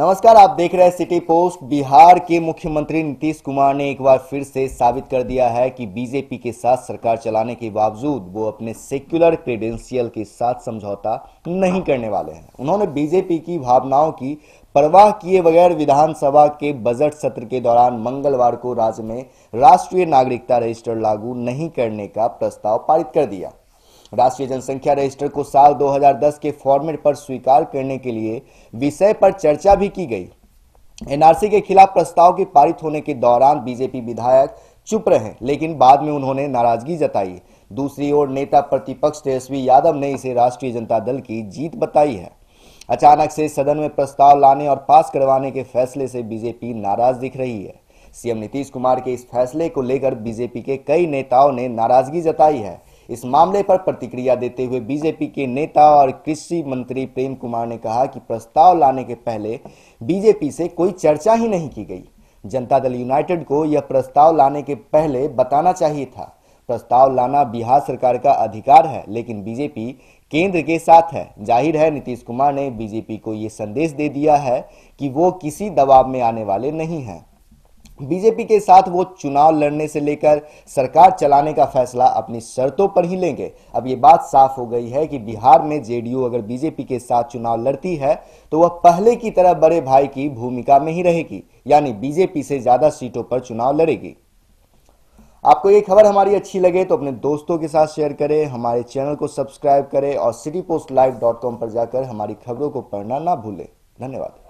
नमस्कार आप देख रहे हैं सिटी पोस्ट बिहार के मुख्यमंत्री नीतीश कुमार ने एक बार फिर से साबित कर दिया है कि बीजेपी के साथ सरकार चलाने के बावजूद वो अपने सेक्युलर क्रेडेंशियल के साथ समझौता नहीं करने वाले हैं उन्होंने बीजेपी की भावनाओं की परवाह किए बगैर विधानसभा के बजट सत्र के दौरान मंगलवार को राज्य में राष्ट्रीय नागरिकता रजिस्टर लागू नहीं करने का प्रस्ताव पारित कर दिया राष्ट्रीय जनसंख्या रजिस्टर को साल 2010 के फॉर्मेट पर स्वीकार करने के लिए विषय पर चर्चा भी की गई एनआरसी के खिलाफ प्रस्ताव के पारित होने के दौरान बीजेपी विधायक चुप रहे लेकिन बाद में उन्होंने नाराजगी जताई दूसरी ओर नेता प्रतिपक्ष तेजस्वी यादव ने इसे राष्ट्रीय जनता दल की जीत बताई है अचानक से सदन में प्रस्ताव लाने और पास करवाने के फैसले से बीजेपी नाराज दिख रही है सीएम नीतीश कुमार के इस फैसले को लेकर बीजेपी के कई नेताओं ने नाराजगी जताई है इस मामले पर प्रतिक्रिया देते हुए बीजेपी के नेता और कृषि मंत्री प्रेम कुमार ने कहा कि प्रस्ताव लाने के पहले बीजेपी से कोई चर्चा ही नहीं की गई जनता दल यूनाइटेड को यह प्रस्ताव लाने के पहले बताना चाहिए था प्रस्ताव लाना बिहार सरकार का अधिकार है लेकिन बीजेपी केंद्र के साथ है जाहिर है नीतीश कुमार ने बीजेपी को यह संदेश दे दिया है कि वो किसी दबाव में आने वाले नहीं हैं बीजेपी के साथ वो चुनाव लड़ने से लेकर सरकार चलाने का फैसला अपनी शर्तों पर ही लेंगे अब ये बात साफ हो गई है कि बिहार में जेडीयू अगर बीजेपी के साथ चुनाव लड़ती है तो वह पहले की तरह बड़े भाई की भूमिका में ही रहेगी यानी बीजेपी से ज्यादा सीटों पर चुनाव लड़ेगी आपको ये खबर हमारी अच्छी लगे तो अपने दोस्तों के साथ शेयर करें हमारे चैनल को सब्सक्राइब करें और city post live dot com पर जाकर हमारी खबरों को पढ़ना ना भूलें धन्यवाद